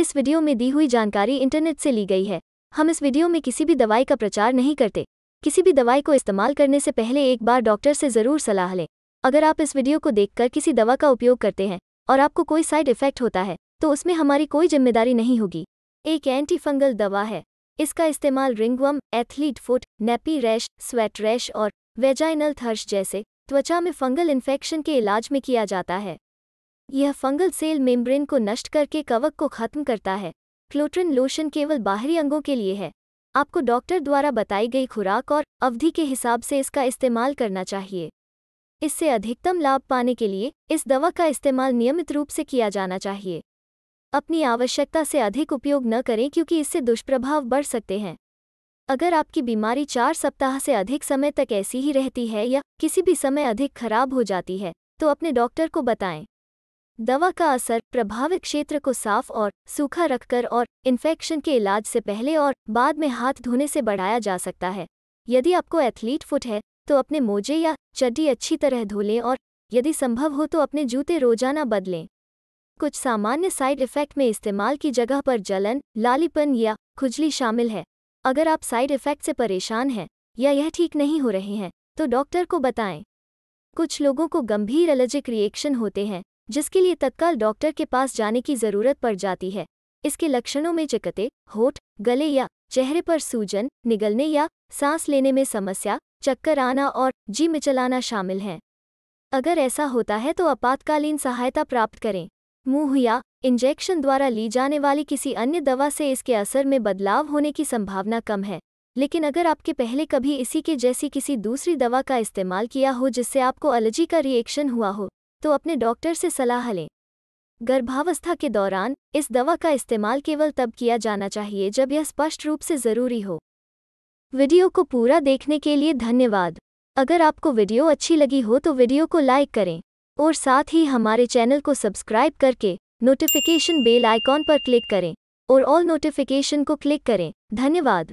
इस वीडियो में दी हुई जानकारी इंटरनेट से ली गई है हम इस वीडियो में किसी भी दवाई का प्रचार नहीं करते किसी भी दवाई को इस्तेमाल करने से पहले एक बार डॉक्टर से ज़रूर सलाह लें अगर आप इस वीडियो को देखकर किसी दवा का उपयोग करते हैं और आपको कोई साइड इफ़ेक्ट होता है तो उसमें हमारी कोई जिम्मेदारी नहीं होगी एक एंटीफंगल दवा है इसका इस्तेमाल ringworm athlete foot nappy rash sweat rash और वेजाइनल थर्श जैसे त्वचा में फंगल इन्फेक्शन के इलाज में किया जाता है यह फंगल सेल मेम्ब्रेन को नष्ट करके कवक को खत्म करता है क्लोट्रिन लोशन केवल बाहरी अंगों के लिए है आपको डॉक्टर द्वारा बताई गई खुराक और अवधि के हिसाब से इसका इस्तेमाल करना चाहिए इससे अधिकतम लाभ पाने के लिए इस दवा का इस्तेमाल नियमित रूप से किया जाना चाहिए अपनी आवश्यकता से अधिक उपयोग न करें क्योंकि इससे दुष्प्रभाव बढ़ सकते हैं अगर आपकी बीमारी चार सप्ताह से अधिक समय तक ऐसी ही रहती है या किसी भी समय अधिक खराब हो जाती है तो अपने डॉक्टर को बताएं दवा का असर प्रभावित क्षेत्र को साफ और सूखा रखकर और इन्फेक्शन के इलाज से पहले और बाद में हाथ धोने से बढ़ाया जा सकता है यदि आपको एथलीट फुट है तो अपने मोजे या चड्डी अच्छी तरह धो लें और यदि संभव हो तो अपने जूते रोजाना बदलें कुछ सामान्य साइड इफ़ेक्ट में इस्तेमाल की जगह पर जलन लालीपन या खुजली शामिल है अगर आप साइड इफ़ेक्ट से परेशान हैं या यह ठीक नहीं हो रहे हैं तो डॉक्टर को बताएं कुछ लोगों को गंभीर एलर्जिक रिएक्शन होते हैं जिसके लिए तत्काल डॉक्टर के पास जाने की जरूरत पड़ जाती है इसके लक्षणों में चिकते होठ गले या चेहरे पर सूजन निगलने या सांस लेने में समस्या चक्कर आना और जी मिचलाना शामिल हैं अगर ऐसा होता है तो आपातकालीन सहायता प्राप्त करें मुंह या इंजेक्शन द्वारा ली जाने वाली किसी अन्य दवा से इसके असर में बदलाव होने की संभावना कम है लेकिन अगर आपके पहले कभी इसी के जैसी किसी दूसरी दवा का इस्तेमाल किया हो जिससे आपको एलर्जी का रिएक्शन हुआ हो तो अपने डॉक्टर से सलाह लें गर्भावस्था के दौरान इस दवा का इस्तेमाल केवल तब किया जाना चाहिए जब यह स्पष्ट रूप से ज़रूरी हो वीडियो को पूरा देखने के लिए धन्यवाद अगर आपको वीडियो अच्छी लगी हो तो वीडियो को लाइक करें और साथ ही हमारे चैनल को सब्सक्राइब करके नोटिफिकेशन बेल आइकॉन पर क्लिक करें और ऑल नोटिफिकेशन को क्लिक करें धन्यवाद